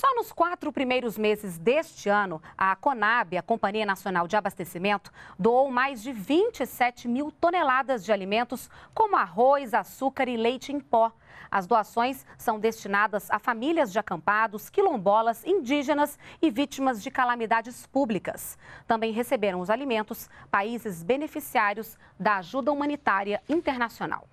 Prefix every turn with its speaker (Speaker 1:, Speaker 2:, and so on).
Speaker 1: Só nos quatro primeiros meses deste ano, a Conab, a Companhia Nacional de Abastecimento, doou mais de 27 mil toneladas de alimentos, como arroz, açúcar e leite em pó. As doações são destinadas a famílias de acampados, quilombolas, indígenas e vítimas de calamidades públicas. Também receberam os alimentos países beneficiários da ajuda humanitária internacional.